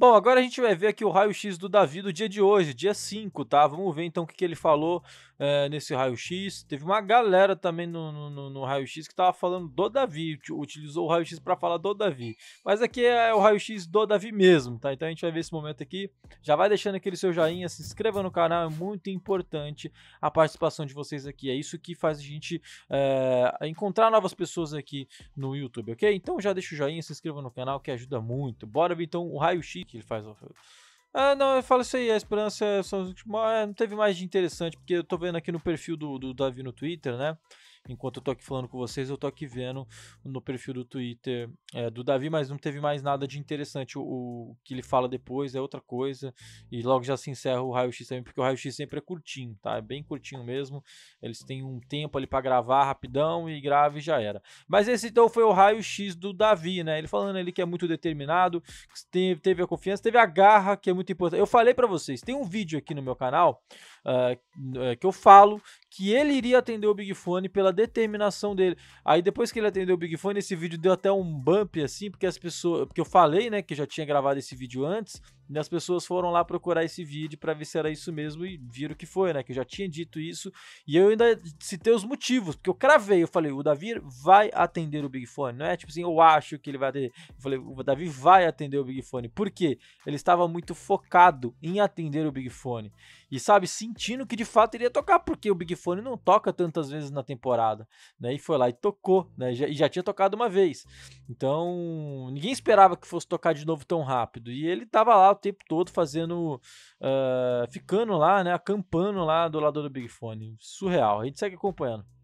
Bom, agora a gente vai ver aqui o raio-x do Davi do dia de hoje, dia 5, tá? Vamos ver então o que, que ele falou é, nesse raio-x. Teve uma galera também no, no, no raio-x que tava falando do Davi, utilizou o raio-x para falar do Davi. Mas aqui é o raio-x do Davi mesmo, tá? Então a gente vai ver esse momento aqui. Já vai deixando aquele seu joinha, se inscreva no canal, é muito importante a participação de vocês aqui. É isso que faz a gente é, encontrar novas pessoas aqui no YouTube, ok? Então já deixa o joinha, se inscreva no canal que ajuda muito. Bora ver então o raio-x que ele faz. Ah, não, eu falo isso aí, a esperança é só... É, não teve mais de interessante, porque eu tô vendo aqui no perfil do, do Davi no Twitter, né? Enquanto eu tô aqui falando com vocês, eu tô aqui vendo no perfil do Twitter é, do Davi, mas não teve mais nada de interessante. O, o, que ele fala depois é outra coisa. E logo já se encerra o raio-x também, porque o raio-x sempre é curtinho, tá? É bem curtinho mesmo. Eles têm um tempo ali para gravar rapidão e grave já era. Mas esse então foi o raio-x do Davi, né? Ele falando ali que é muito determinado, que teve a confiança, teve a garra, que é muito importante. Eu falei para vocês, tem um vídeo aqui no meu canal uh, que eu falo que ele iria atender o Big Fone pela determinação dele. Aí depois que ele atendeu o Big Fone, esse vídeo deu até um bump assim, porque as pessoas, porque eu falei, né, que já tinha gravado esse vídeo antes e as pessoas foram lá procurar esse vídeo para ver se era isso mesmo e viram que foi, né? Que eu já tinha dito isso. E eu ainda citei os motivos, porque eu cravei. Eu falei, o Davi vai atender o Big Fone. Não é tipo assim, eu acho que ele vai atender. Eu falei, o Davi vai atender o Big Fone. Por quê? Ele estava muito focado em atender o Big Fone. E sabe, sentindo que de fato ele ia tocar, porque o Big Fone não toca tantas vezes na temporada. Né? E foi lá e tocou, né? E já, e já tinha tocado uma vez. Então, ninguém esperava que fosse tocar de novo tão rápido. E ele estava lá tempo todo fazendo. Uh, ficando lá, né? Acampando lá do lado do Big Fone. Surreal. A gente segue acompanhando.